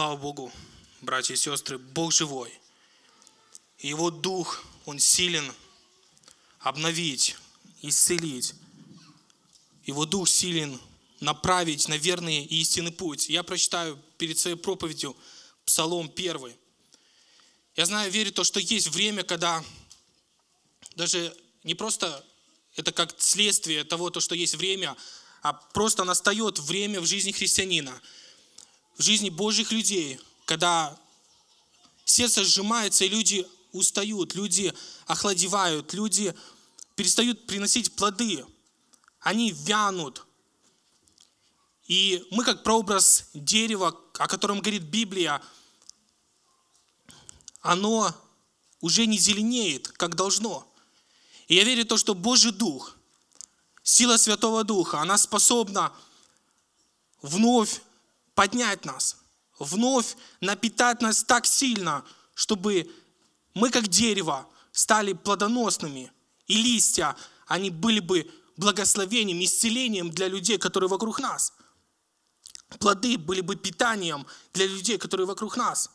Слава Богу, братья и сестры, Бог живой. И Его Дух, Он силен обновить, исцелить. Его Дух силен направить на верный и истинный путь. Я прочитаю перед своей проповедью Псалом 1. Я знаю, верю то, что есть время, когда даже не просто это как следствие того, то, что есть время, а просто настает время в жизни христианина – в жизни Божьих людей, когда сердце сжимается, и люди устают, люди охладевают, люди перестают приносить плоды, они вянут. И мы, как прообраз дерева, о котором говорит Библия, оно уже не зеленеет, как должно. И я верю в то, что Божий Дух, сила Святого Духа, она способна вновь поднять нас, вновь напитать нас так сильно, чтобы мы, как дерево, стали плодоносными, и листья, они были бы благословением, исцелением для людей, которые вокруг нас. Плоды были бы питанием для людей, которые вокруг нас.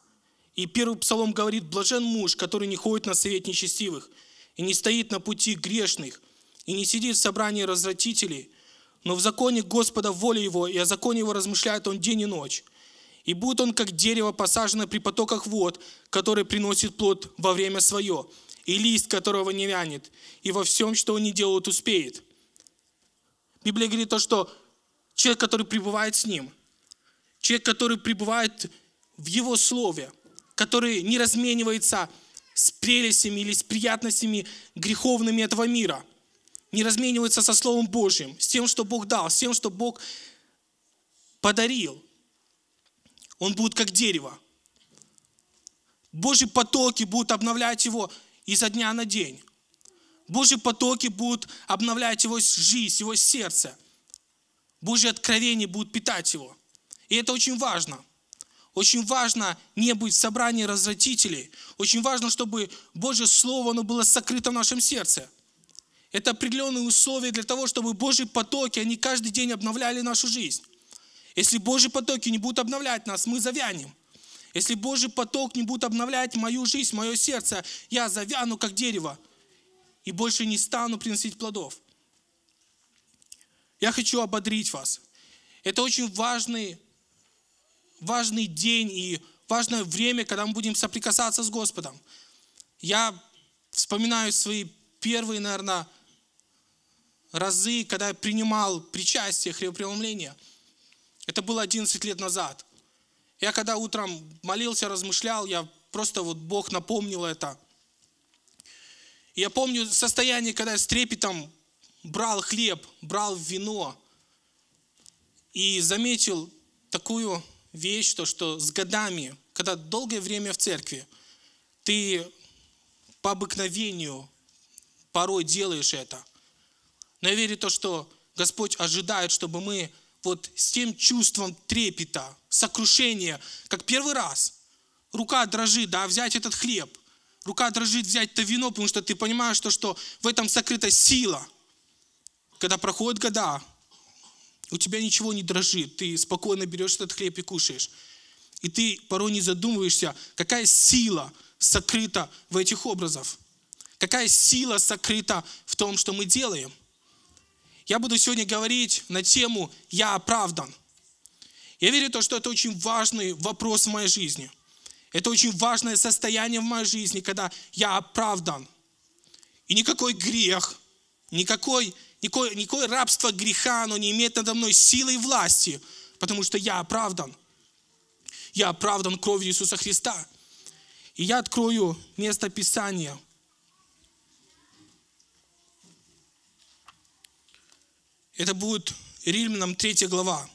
И первый псалом говорит, блажен муж, который не ходит на совет нечестивых, и не стоит на пути грешных, и не сидит в собрании развратителей, но в законе Господа воля его, и о законе его размышляет он день и ночь. И будет он, как дерево, посаженное при потоках вод, которое приносит плод во время свое, и лист которого не вянет, и во всем, что он не делает успеет. Библия говорит то, что человек, который пребывает с ним, человек, который пребывает в его слове, который не разменивается с прелестями или с приятностями греховными этого мира – не размениваются со Словом Божьим, с тем, что Бог дал, с тем, что Бог подарил. Он будет как дерево. Божьи потоки будут обновлять его изо дня на день. Божьи потоки будут обновлять его жизнь, его сердце. Божьи откровения будут питать его. И это очень важно. Очень важно не быть в собрании развратителей. Очень важно, чтобы Божье Слово оно было сокрыто в нашем сердце. Это определенные условия для того, чтобы Божьи потоки, они каждый день обновляли нашу жизнь. Если Божьи потоки не будут обновлять нас, мы завянем. Если Божий поток не будет обновлять мою жизнь, мое сердце, я завяну, как дерево, и больше не стану приносить плодов. Я хочу ободрить вас. Это очень важный, важный день и важное время, когда мы будем соприкасаться с Господом. Я вспоминаю свои первые, наверное, разы, когда я принимал причастие, хлебопреломление. Это было 11 лет назад. Я когда утром молился, размышлял, я просто вот Бог напомнил это. я помню состояние, когда я с трепетом брал хлеб, брал вино и заметил такую вещь, то, что с годами, когда долгое время в церкви, ты по обыкновению порой делаешь это – но я верю в то, что Господь ожидает, чтобы мы вот с тем чувством трепета, сокрушения, как первый раз, рука дрожит, да, взять этот хлеб, рука дрожит взять это вино, потому что ты понимаешь, что, что в этом сокрыта сила. Когда проходят года, у тебя ничего не дрожит, ты спокойно берешь этот хлеб и кушаешь. И ты порой не задумываешься, какая сила сокрыта в этих образах. Какая сила сокрыта в том, что мы делаем – я буду сегодня говорить на тему «Я оправдан». Я верю в то, что это очень важный вопрос в моей жизни. Это очень важное состояние в моей жизни, когда я оправдан. И никакой грех, никакой, никакой никакое рабство греха, оно не имеет надо мной силы и власти, потому что я оправдан. Я оправдан кровью Иисуса Христа. И я открою место Писания – Это будет Римлянам 3 глава.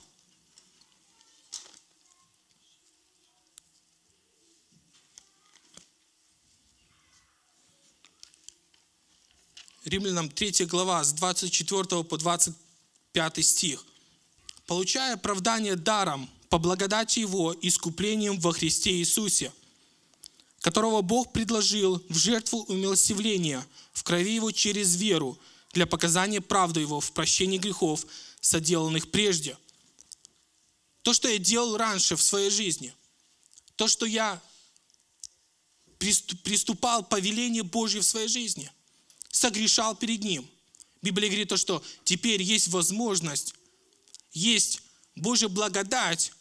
Римлянам 3 глава с 24 по 25 стих. «Получая оправдание даром по благодати Его искуплением во Христе Иисусе, которого Бог предложил в жертву умилостивления в крови Его через веру, для показания правды Его в прощении грехов, соделанных прежде. То, что я делал раньше в своей жизни, то, что я приступал по велению Божье в своей жизни, согрешал перед Ним. Библия говорит то, что теперь есть возможность, есть Божья благодать,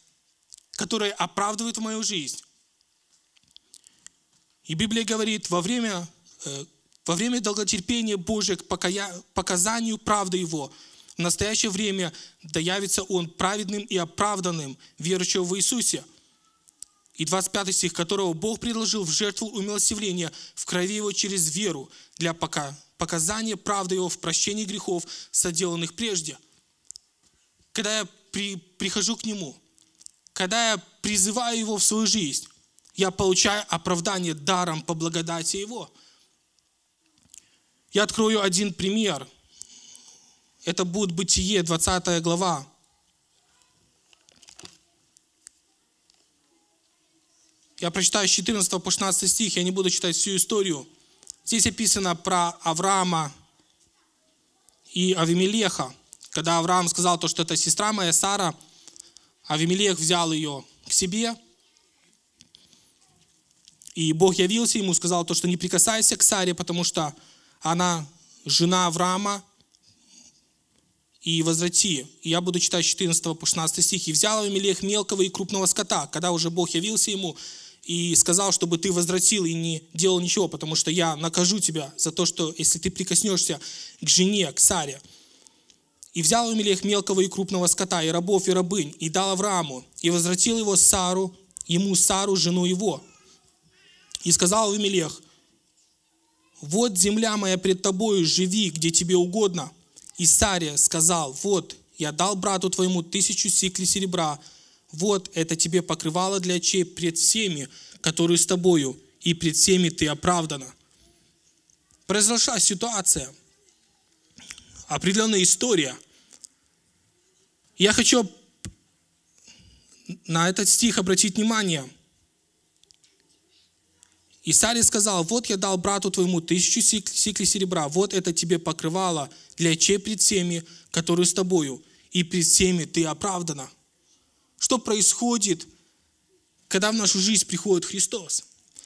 которая оправдывает мою жизнь. И Библия говорит, во время э, во время долготерпения Божия к покая... показанию правды Его, в настоящее время да явится Он праведным и оправданным, верующего в Иисусе. И 25 стих, которого Бог предложил в жертву умилостивления в крови Его через веру для пока... показания правды Его в прощении грехов, соделанных прежде. Когда я при... прихожу к Нему, когда я призываю Его в свою жизнь, я получаю оправдание даром по благодати Его – я открою один пример. Это будет Бытие, 20 глава. Я прочитаю с 14 по 16 стих, я не буду читать всю историю. Здесь описано про Авраама и Авимелеха. Когда Авраам сказал то, что это сестра моя Сара, Авимелех взял ее к себе. И Бог явился ему, сказал то, что не прикасайся к Саре, потому что она жена Авраама, и возврати. И я буду читать 14 по 16 стих. «И взял Авимелех мелкого и крупного скота, когда уже Бог явился ему, и сказал, чтобы ты возвратил и не делал ничего, потому что я накажу тебя за то, что если ты прикоснешься к жене, к Саре. И взял у Авимелех мелкого и крупного скота, и рабов, и рабынь, и дал Аврааму, и возвратил его Сару, ему Сару, жену его. И сказал Авимелех, «Вот земля моя пред тобою, живи, где тебе угодно». И Сария сказал, «Вот, я дал брату твоему тысячу сиклей серебра, вот это тебе покрывало для очей пред всеми, которые с тобою, и пред всеми ты оправдана». Произошла ситуация, определенная история. Я хочу на этот стих обратить внимание – и Сарий сказал, вот я дал брату твоему тысячу сиклей серебра, вот это тебе покрывало для чей пред всеми, которые с тобою, и пред всеми ты оправдана. Что происходит, когда в нашу жизнь приходит Христос?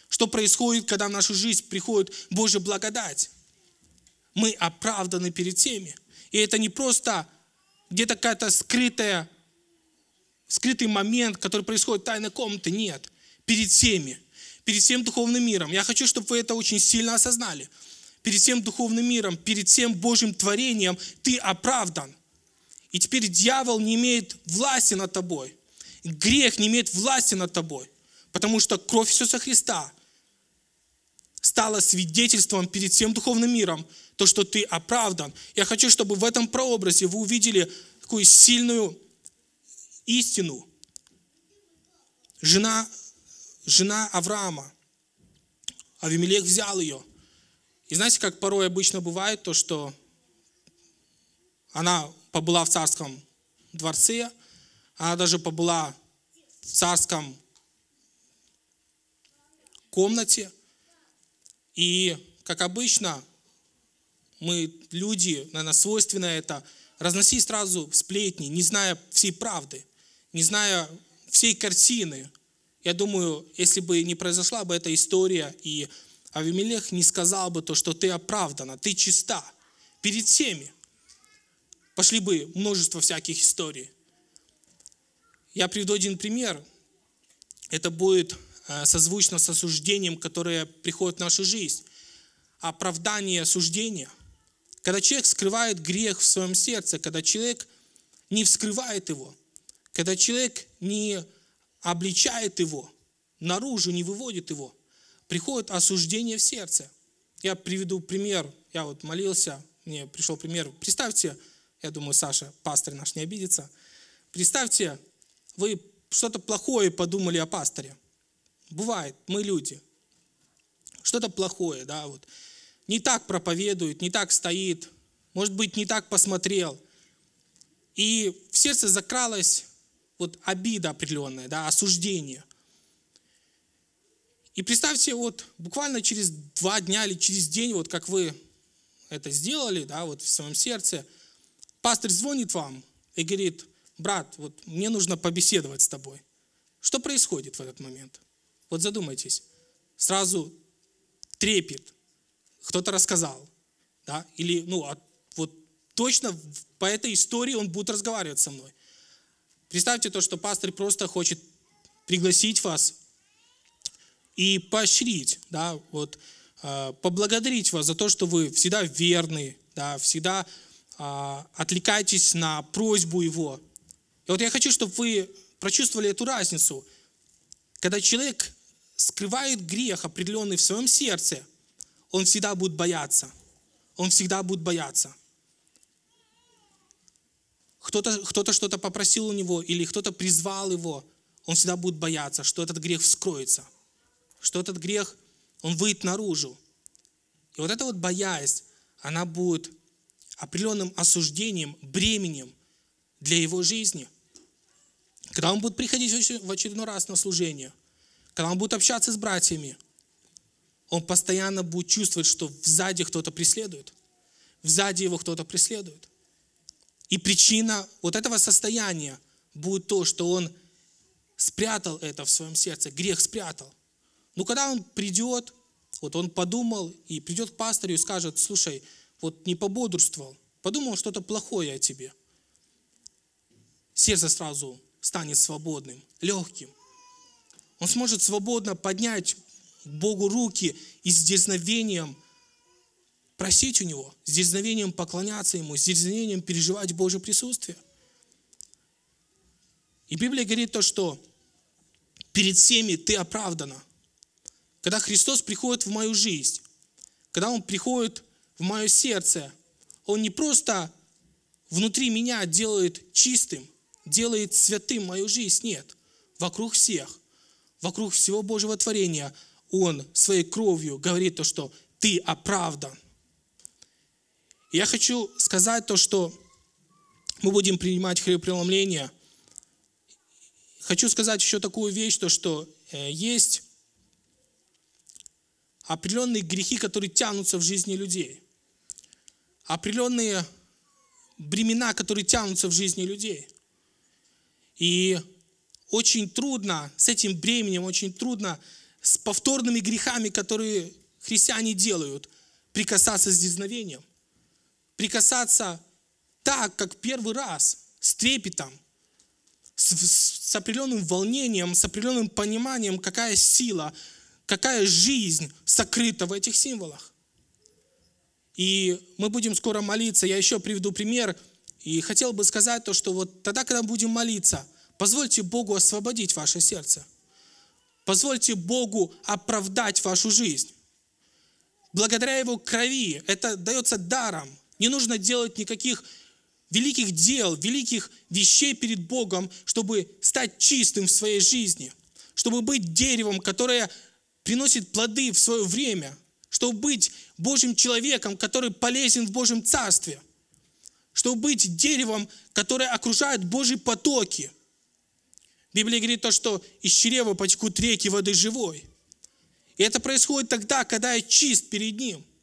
Что происходит, когда в нашу жизнь приходит Божья благодать? Мы оправданы перед всеми. И это не просто где-то какая-то скрытая, скрытый момент, который происходит в тайной комнате. Нет, перед всеми перед всем духовным миром. Я хочу, чтобы вы это очень сильно осознали. Перед всем духовным миром, перед всем Божьим творением ты оправдан. И теперь дьявол не имеет власти над тобой. Грех не имеет власти над тобой. Потому что кровь Иисуса Христа стала свидетельством перед всем духовным миром, то, что ты оправдан. Я хочу, чтобы в этом прообразе вы увидели такую сильную истину. Жена жена Авраама. Авимелех взял ее. И знаете, как порой обычно бывает, то, что она побыла в царском дворце, она даже побыла в царском комнате. И, как обычно, мы, люди, наверное, свойственно это, разносить сразу сплетни, не зная всей правды, не зная всей картины – я думаю, если бы не произошла бы эта история, и Авимелех не сказал бы то, что ты оправдана, ты чиста перед всеми. Пошли бы множество всяких историй. Я приведу один пример. Это будет э, созвучно с осуждением, которое приходит в нашу жизнь. Оправдание осуждения. Когда человек скрывает грех в своем сердце, когда человек не вскрывает его, когда человек не обличает его, наружу не выводит его. Приходит осуждение в сердце. Я приведу пример. Я вот молился, мне пришел пример. Представьте, я думаю, Саша, пастор наш не обидится. Представьте, вы что-то плохое подумали о пасторе. Бывает, мы люди. Что-то плохое, да, вот. Не так проповедует, не так стоит, может быть, не так посмотрел. И в сердце закралось вот обида определенная, да, осуждение. И представьте, вот буквально через два дня или через день, вот как вы это сделали, да, вот в своем сердце, пастор звонит вам и говорит, брат, вот мне нужно побеседовать с тобой. Что происходит в этот момент? Вот задумайтесь. Сразу трепет. Кто-то рассказал, да, или, ну, а вот точно по этой истории он будет разговаривать со мной. Представьте то, что пастор просто хочет пригласить вас и поощрить, да, вот, а, поблагодарить вас за то, что вы всегда верны, да, всегда а, отвлекаетесь на просьбу его. И вот я хочу, чтобы вы прочувствовали эту разницу. Когда человек скрывает грех определенный в своем сердце, он всегда будет бояться. Он всегда будет бояться кто-то кто что-то попросил у него или кто-то призвал его, он всегда будет бояться, что этот грех вскроется, что этот грех, он выйдет наружу. И вот эта вот боязнь, она будет определенным осуждением, бременем для его жизни. Когда он будет приходить в очередной раз на служение, когда он будет общаться с братьями, он постоянно будет чувствовать, что сзади кто-то преследует, сзади его кто-то преследует. И причина вот этого состояния будет то, что он спрятал это в своем сердце, грех спрятал. Но когда он придет, вот он подумал и придет к пастору и скажет, слушай, вот не пободрствовал, подумал что-то плохое о тебе. Сердце сразу станет свободным, легким. Он сможет свободно поднять Богу руки и с дерзновением просить у Него, с дерзновением поклоняться Ему, с дерзновением переживать Божье присутствие. И Библия говорит то, что перед всеми ты оправдана. Когда Христос приходит в мою жизнь, когда Он приходит в мое сердце, Он не просто внутри меня делает чистым, делает святым мою жизнь, нет. Вокруг всех, вокруг всего Божьего творения Он своей кровью говорит то, что ты оправдан. Я хочу сказать то, что мы будем принимать хлебопреломление. Хочу сказать еще такую вещь, то, что э, есть определенные грехи, которые тянутся в жизни людей. Определенные бремена, которые тянутся в жизни людей. И очень трудно с этим бременем, очень трудно с повторными грехами, которые христиане делают, прикасаться с дизновением прикасаться так, как первый раз, с трепетом, с, с определенным волнением, с определенным пониманием, какая сила, какая жизнь сокрыта в этих символах. И мы будем скоро молиться. Я еще приведу пример. И хотел бы сказать то, что вот тогда, когда будем молиться, позвольте Богу освободить ваше сердце. Позвольте Богу оправдать вашу жизнь. Благодаря Его крови это дается даром – не нужно делать никаких великих дел, великих вещей перед Богом, чтобы стать чистым в своей жизни, чтобы быть деревом, которое приносит плоды в свое время, чтобы быть Божьим человеком, который полезен в Божьем Царстве, чтобы быть деревом, которое окружает Божьи потоки. Библия говорит то, что из чрева потекут реки воды живой. И это происходит тогда, когда я чист перед Ним –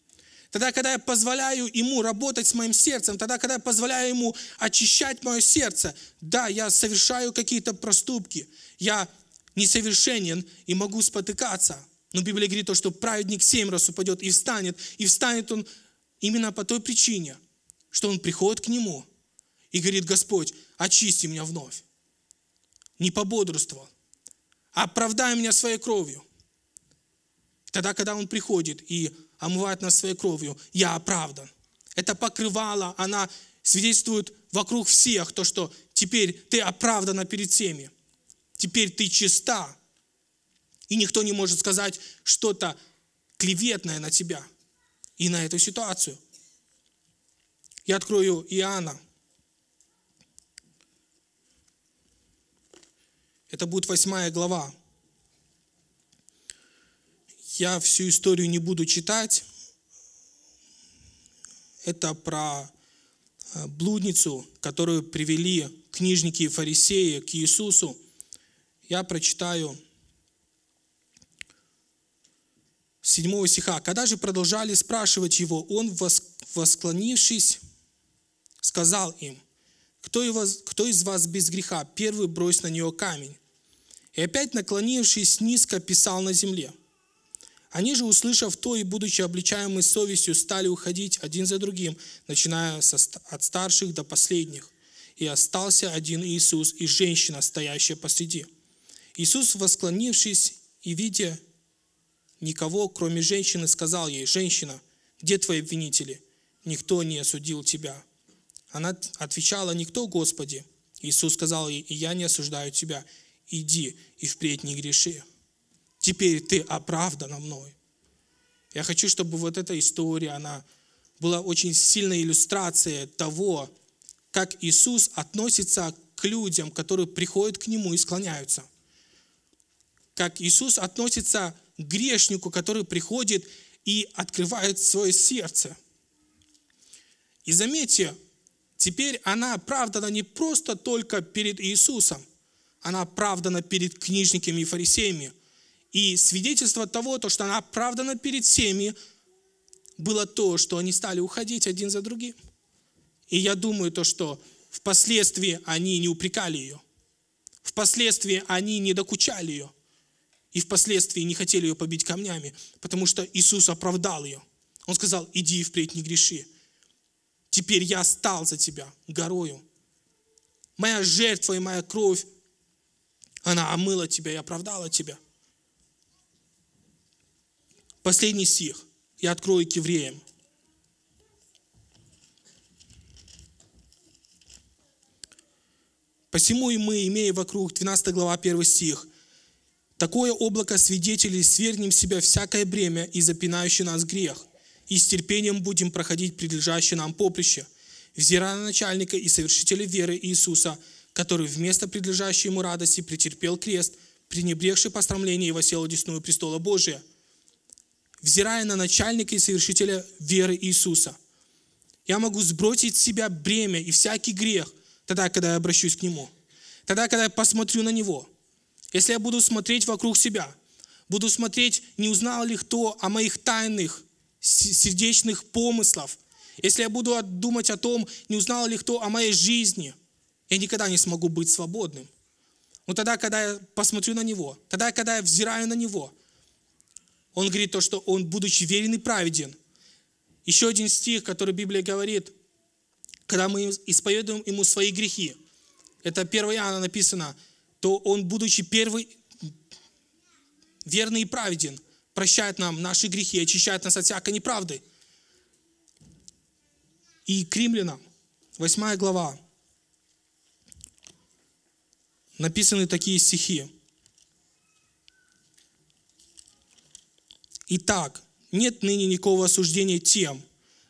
тогда, когда я позволяю Ему работать с моим сердцем, тогда, когда я позволяю Ему очищать мое сердце, да, я совершаю какие-то проступки, я несовершенен и могу спотыкаться. Но Библия говорит то, что праведник семь раз упадет и встанет, и встанет он именно по той причине, что он приходит к Нему и говорит, Господь, очисти меня вновь. Не пободрствовал. Оправдай меня своей кровью. Тогда, когда он приходит и а омывает нас своей кровью, я оправдан. Это покрывало, она свидетельствует вокруг всех то, что теперь ты оправдана перед всеми. Теперь ты чиста. И никто не может сказать что-то клеветное на тебя и на эту ситуацию. Я открою Иоанна. Это будет восьмая глава. Я всю историю не буду читать. Это про э, блудницу, которую привели книжники и фарисеи к Иисусу. Я прочитаю 7 стиха. «Когда же продолжали спрашивать его, он, восклонившись, сказал им, кто, его, кто из вас без греха, первый брось на нее камень. И опять, наклонившись низко, писал на земле. Они же, услышав то и будучи обличаемы совестью, стали уходить один за другим, начиная со, от старших до последних. И остался один Иисус и женщина, стоящая посреди. Иисус, восклонившись и видя никого, кроме женщины, сказал ей, «Женщина, где твои обвинители? Никто не осудил тебя». Она отвечала, «Никто, Господи». Иисус сказал ей, «И я не осуждаю тебя. Иди и впредь не греши». Теперь ты оправдана мной. Я хочу, чтобы вот эта история, она была очень сильной иллюстрацией того, как Иисус относится к людям, которые приходят к Нему и склоняются. Как Иисус относится к грешнику, который приходит и открывает свое сердце. И заметьте, теперь она оправдана не просто только перед Иисусом, она оправдана перед книжниками и фарисеями – и свидетельство того, то, что она оправдана перед всеми, было то, что они стали уходить один за другим. И я думаю то, что впоследствии они не упрекали ее. Впоследствии они не докучали ее. И впоследствии не хотели ее побить камнями, потому что Иисус оправдал ее. Он сказал, иди и впредь не греши. Теперь я стал за тебя горою. Моя жертва и моя кровь, она омыла тебя и оправдала тебя. Последний стих. Я открою к евреям. Посему и мы, имея вокруг, 12 глава, 1 стих, такое облако свидетелей, свергнем себя всякое бремя и запинающий нас грех, и с терпением будем проходить прилежащее нам поприще, взирая на начальника и совершителя веры Иисуса, который вместо предлежащей ему радости претерпел крест, пренебрегший пострамление и восел десную престола Божия – взирая на начальника и совершителя веры Иисуса. Я могу сбросить с себя бремя и всякий грех, тогда, когда я обращусь к Нему. Тогда, когда я посмотрю на Него. Если я буду смотреть вокруг себя, буду смотреть, не узнал ли кто о моих тайных сердечных помыслов, если я буду думать о том, не узнал ли кто о моей жизни, я никогда не смогу быть свободным. Но тогда, когда я посмотрю на Него, тогда, когда я взираю на Него, он говорит то, что он, будучи верен и праведен. Еще один стих, который Библия говорит, когда мы исповедуем ему свои грехи, это 1 Иоанна написано, то он, будучи первый, верный и праведен, прощает нам наши грехи, очищает нас от всякой неправды. И к римлянам, 8 глава, написаны такие стихи. Итак, нет ныне никакого осуждения тем,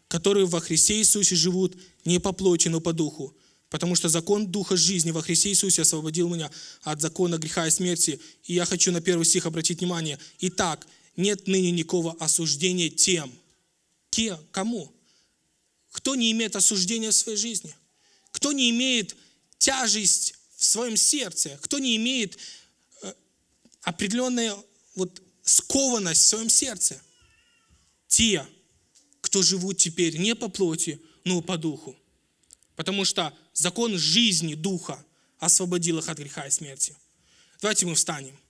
которые во Христе Иисусе живут не по плоти, но по духу. Потому что закон Духа жизни во Христе Иисусе освободил меня от закона греха и смерти. И я хочу на первый стих обратить внимание. Итак, нет ныне никакого осуждения тем. Ке, кому? Кто не имеет осуждения в своей жизни? Кто не имеет тяжесть в своем сердце? Кто не имеет э, определенное вот скованность в своем сердце. Те, кто живут теперь не по плоти, но по духу. Потому что закон жизни духа освободил их от греха и смерти. Давайте мы встанем.